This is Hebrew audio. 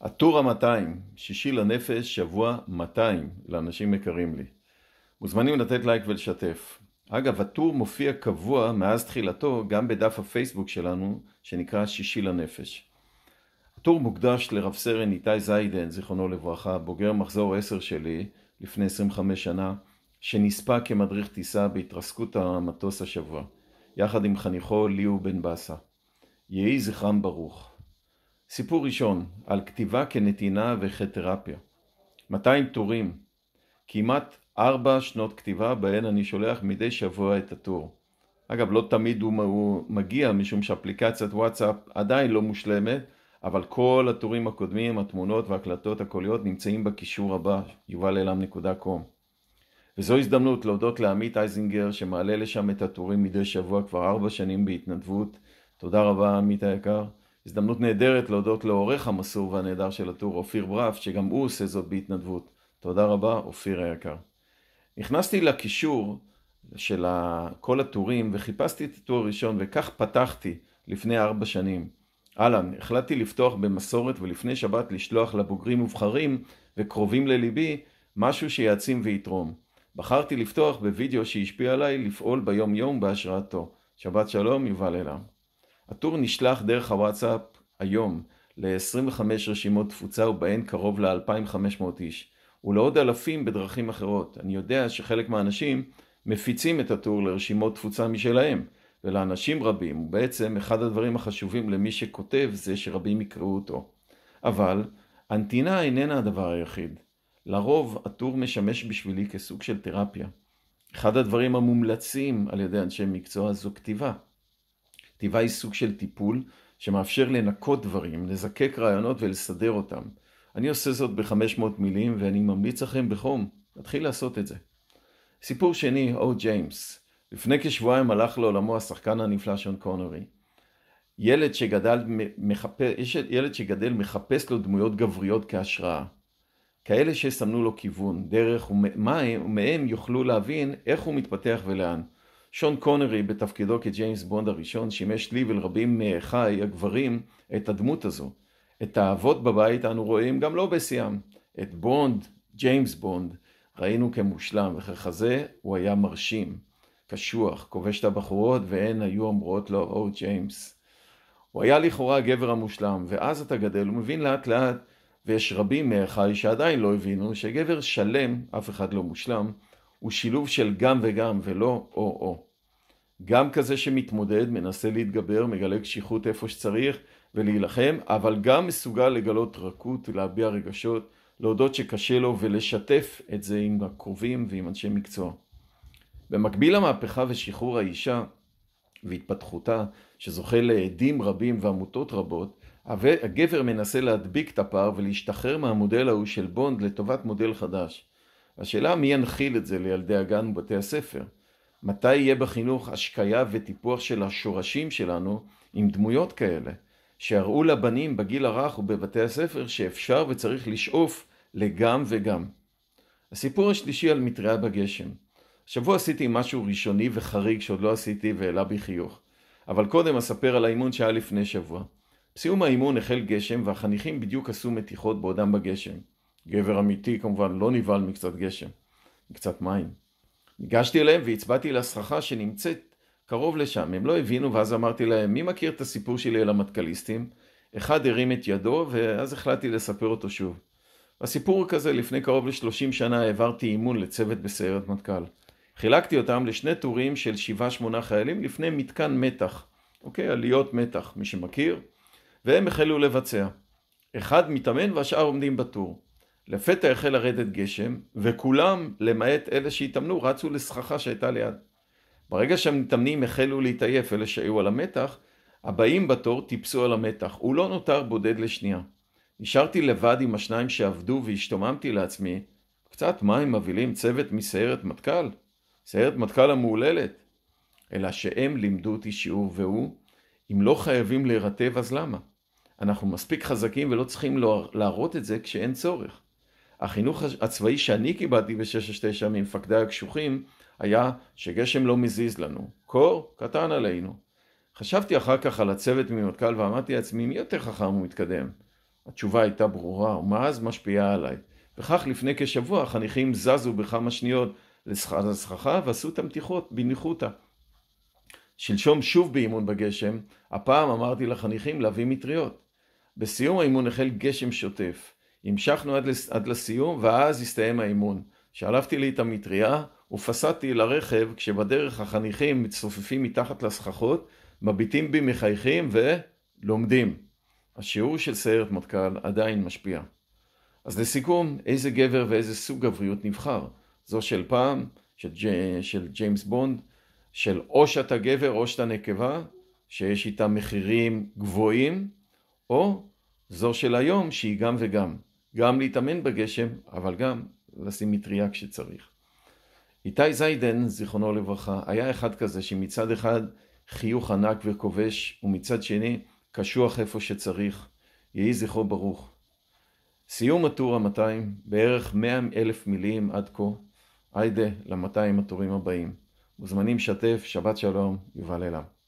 הטור ה-200, שישי לנפש, שבוע 200, לאנשים יקרים לי. מוזמנים לתת לייק ולשתף. אגב, הטור מופיע קבוע מאז תחילתו גם בדף הפייסבוק שלנו, שנקרא שישי לנפש. הטור מוקדש לרב סרן איתי זיידן, זיכרונו לברכה, בוגר מחזור 10 שלי, לפני 25 שנה, שנספה כמדריך טיסה בהתרסקות המטוס השבוע, יחד עם חניכו ליהו בן באסה. יהי זכרם ברוך. סיפור ראשון, על כתיבה כנתינה וכתרפיה. 200 טורים, כמעט 4 שנות כתיבה בהן אני שולח מדי שבוע את הטור. אגב, לא תמיד הוא, מגיע, משום שאפליקציית וואטסאפ עדיין לא מושלמת, אבל כל הטורים הקודמים, התמונות והקלטות הקוליות נמצאים בקישור הבא, יובלאלם.com. וזו הזדמנות להודות לעמית אייזינגר שמעלה לשם את הטורים מדי שבוע כבר ארבע שנים בהתנדבות. תודה רבה עמית היקר. הזדמנות נהדרת להודות לעורך המסור והנהדר של הטור, אופיר ברף, שגם הוא עושה זאת בהתנדבות. תודה רבה, אופיר היקר. נכנסתי לקישור של כל הטורים וחיפשתי את הטור הראשון, וכך פתחתי לפני ארבע שנים. אהלן, החלטתי לפתוח במסורת ולפני שבת לשלוח לבוגרים מובחרים וקרובים לליבי משהו שיעצים ויתרום. בחרתי לפתוח בווידאו שהשפיע עליי לפעול ביום יום בהשראתו. שבת שלום, יובל אלה. הטור נשלח דרך הוואטסאפ היום ל-25 רשימות תפוצה ובהן קרוב ל-2500 איש, ולעוד אלפים בדרכים אחרות. אני יודע שחלק מהאנשים מפיצים את הטור לרשימות תפוצה משלהם, ולאנשים רבים, ובעצם אחד הדברים החשובים למי שכותב זה שרבים יקראו אותו. אבל, הנתינה איננה הדבר היחיד. לרוב הטור משמש בשבילי כסוג של תרפיה. אחד הדברים המומלצים על ידי אנשי מקצוע זו כתיבה. כתיבה היא סוג של טיפול שמאפשר לנקות דברים, לזקק רעיונות ולסדר אותם. אני עושה זאת ב-500 מילים ואני ממליץ לכם בחום, נתחיל לעשות את זה. סיפור שני, או ג'יימס. לפני כשבועיים הלך לעולמו השחקן הנפלא שון קונרי. ילד שגדל, מחפש, ילד שגדל מחפש לו דמויות גבריות כהשראה. כאלה שסמנו לו כיוון, דרך, ומהם יוכלו להבין איך הוא מתפתח ולאן. שון קונרי בתפקידו כג'יימס בונד הראשון שימש לי ולרבים מאחיי הגברים את הדמות הזו. את האבות בבית אנו רואים גם לא בשיאם. את בונד, ג'יימס בונד, ראינו כמושלם, וככזה הוא היה מרשים, קשוח, כובש את הבחורות, והן היו אומרות לו, או oh, ג'יימס. הוא היה לכאורה הגבר המושלם, ואז אתה גדל ומבין לאט לאט, ויש רבים מאחיי שעדיין לא הבינו שגבר שלם, אף אחד לא מושלם, הוא שילוב של גם וגם ולא או-או. גם כזה שמתמודד, מנסה להתגבר, מגלה קשיחות איפה שצריך ולהילחם, אבל גם מסוגל לגלות רכות, להביע רגשות, להודות שקשה לו ולשתף את זה עם הקרובים ועם אנשי מקצוע. במקביל למהפכה ושחרור האישה והתפתחותה, שזוכה לעדים רבים ועמותות רבות, הגבר מנסה להדביק את הפער ולהשתחרר מהמודל ההוא של בונד לטובת מודל חדש. השאלה מי ינחיל את זה לילדי הגן ובתי הספר? מתי יהיה בחינוך השקיה וטיפוח של השורשים שלנו עם דמויות כאלה? שיראו לבנים בגיל הרך ובבתי הספר שאפשר וצריך לשאוף לגם וגם. הסיפור השלישי על מטריה בגשם. השבוע עשיתי משהו ראשוני וחריג שעוד לא עשיתי והעלה בי חיוך. אבל קודם אספר על האימון שהיה לפני שבוע. בסיום האימון החל גשם והחניכים בדיוק עשו מתיחות בעודם בגשם. גבר אמיתי כמובן לא נבהל מקצת גשם, מקצת מים. ניגשתי אליהם והצבעתי לסככה שנמצאת קרוב לשם. הם לא הבינו, ואז אמרתי להם, מי מכיר את הסיפור שלי על המטכליסטים? אחד הרים את ידו, ואז החלטתי לספר אותו שוב. הסיפור כזה, לפני קרוב ל-30 שנה העברתי אימון לצוות בסיירת מטכ"ל. חילקתי אותם לשני טורים של 7-8 חיילים לפני מתקן מתח, אוקיי? עליות מתח, מי שמכיר, והם החלו לבצע. אחד מתאמן והשאר עומדים בטור. לפתע החל לרדת גשם, וכולם, למעט אלה שהתאמנו, רצו לסככה שהייתה ליד. ברגע שהמתאמנים החלו להתעייף, אלה שהיו על המתח, הבאים בתור טיפסו על המתח. הוא לא נותר בודד לשנייה. נשארתי לבד עם השניים שעבדו והשתוממתי לעצמי, קצת מים מבהילים צוות מסיירת מטכ"ל? סיירת מטכ"ל המהוללת. אלא שהם לימדו אותי שיעור והוא, אם לא חייבים להירטב אז למה? אנחנו מספיק חזקים ולא צריכים להראות את זה כשאין צורך. החינוך הצבאי שאני קיבלתי ב-669 ממפקדי הקשוחים היה שגשם לא מזיז לנו, קור קטן עלינו. חשבתי אחר כך על הצוות ממטכ"ל ואמרתי לעצמי מי יותר חכם ומתקדם? התשובה הייתה ברורה ומה אז משפיעה עליי. וכך לפני כשבוע החניכים זזו בכמה שניות לסככה ועשו את המתיחות בניחותא. שלשום שוב באימון בגשם, הפעם אמרתי לחניכים להביא מטריות. בסיום האימון החל גשם שוטף. המשכנו עד, לס... עד לסיום, ואז הסתיים האימון. שלפתי לי את המטריה, ופסעתי לרכב כשבדרך החניכים מצטופפים מתחת לסככות, מביטים בי מחייכים ולומדים. השיעור של סיירת מטכ"ל עדיין משפיע. אז לסיכום, איזה גבר ואיזה סוג גבריות נבחר? זו של פעם, של, ג'י... של ג'יימס בונד, של או שאתה גבר או שאתה נקבה, שיש איתה מחירים גבוהים, או זו של היום שהיא גם וגם. גם להתאמן בגשם, אבל גם לשים מטריה כשצריך. איתי זיידן, זיכרונו לברכה, היה אחד כזה שמצד אחד חיוך ענק וכובש, ומצד שני קשוח איפה שצריך. יהי זכרו ברוך. סיום הטור ה-200, בערך 100 אלף מילים עד כה, היידה ל-200 הטורים הבאים. מוזמנים שתף, שבת שלום, יובל אליו.